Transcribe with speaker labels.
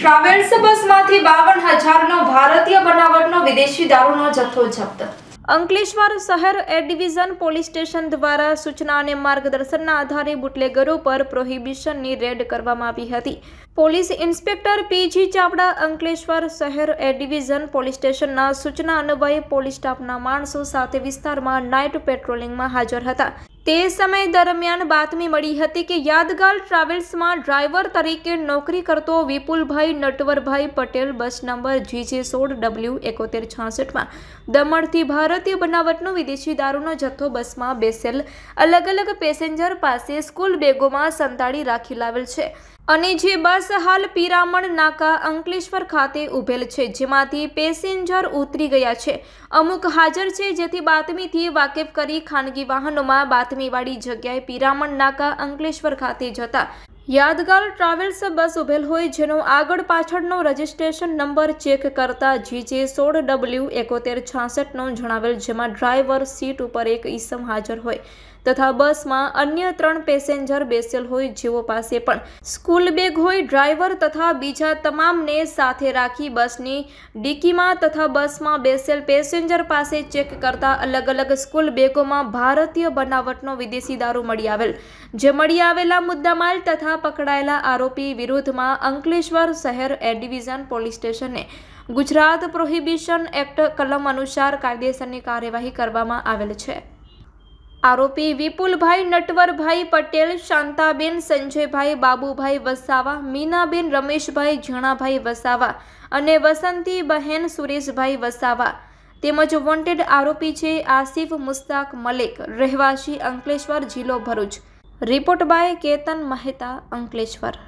Speaker 1: travels બસમાંથી બાવન હજારનો ભારતીય બનાવટનો વિદેશી દારૂનો જથ્થો જપ્ત અંકલેશ્વર શહેર એ ડિવિઝન પોલીસ સ્ટેશન દ્વારા સૂચના અને માર્ગદર્શનના આધારે બુટલેગરો પર પ્રોહિબિશનની રેડ કરવામાં આવી હતી police inspector PG Chavda Ankleshwar શહેર એ ડિવિઝન પોલીસ સ્ટેશનના સૂચના અન્વયે પોલીસ સ્ટાફના માણસો સાથે વિસ્તારમાં નાઇટ પેટ્રોલિંગમાં હાજર હતા તે સમય દરમિયાન બાતમી મળી હતી કે યાદગાર ટ્રાવેલ્સમાં ડ્રાઈવર તરીકે નોકરી કરતો Vipulbhai Natwarbhai Patel bus number GJ સોળ ડબલ્યુ એકોતેર છાસઠમાં દમણથી ભારતીય બનાવટનો વિદેશી દારૂનો જથ્થો બસમાં બેસેલ અલગ અલગ પેસેન્જર પાસે સ્કૂલ બેગોમાં સંતાડી રાખી લાવેલ છે અને જે બસ હાલ પિરામણ નાકા અંકલેશ્વર ખાતે ઉભેલ છે જેમાંથી પેસેન્જર ઉતરી ગયા છે અમુક હાજર છે જેથી બાતમીથી વાકેફ કરી ખાનગી વાહનોમાં બાતમીવાળી જગ્યાએ પિરામણ નાકા અંકલેશ્વર ખાતે જતા યાદગાર ટ્રાવેલ્સ બસ ઉભેલ હોય જેનો આગળ પાછળનો રજિસ્ટ્રેશન નંબર ચેક કરતા જીજે સોળ ડબલ્યુ એકોતેર છાસઠનો જણાવેલ જેમાં ડ્રાઈવર સીટ ઉપર એક ઈસમ હાજર હોય તથા બસમાં અન્ય ત્રણ પેસેન્જર બેસેલ હોય જેઓ પાસે પણ સ્કૂલ બેગ હોય ડ્રાઈવર તથા બીજા તમામને સાથે રાખી બસની ડીકીમાં તથા બસમાં બેસેલ પેસેન્જર પાસે ચેક કરતા અલગ અલગ સ્કૂલ બેગોમાં ભારતીય બનાવટનો વિદેશી દારૂ મળી આવેલ જે મળી આવેલા મુદ્દામાલ તથા પકડાયેલા આરોપી વિરુદ્ધમાં અંકલેશ્વર શહેર એ ડિવિઝન પોલીસ સ્ટેશને ગુજરાત પ્રોહિબિશન એક્ટ કલમ અનુસાર કાયદેસરની કાર્યવાહી કરવામાં આવેલ છે આરોપી વિપુલભાઈ નટવરભાઈ પટેલ શાંતાબેન સંજયભાઈ બાબુભાઈ વસાવા મીનાબેન રમેશભાઈ ઝીણાભાઈ વસાવા અને વસંતીબહેન સુરેશભાઈ વસાવા તેમજ વોન્ટેડ આરોપી છે આસિફ મુસ્તાક મલેક રહેવાસી અંકલેશ્વર જિલ્લો ભરૂચ રિપોર્ટ બાય કેતન મહેતા અંકલેશ્વર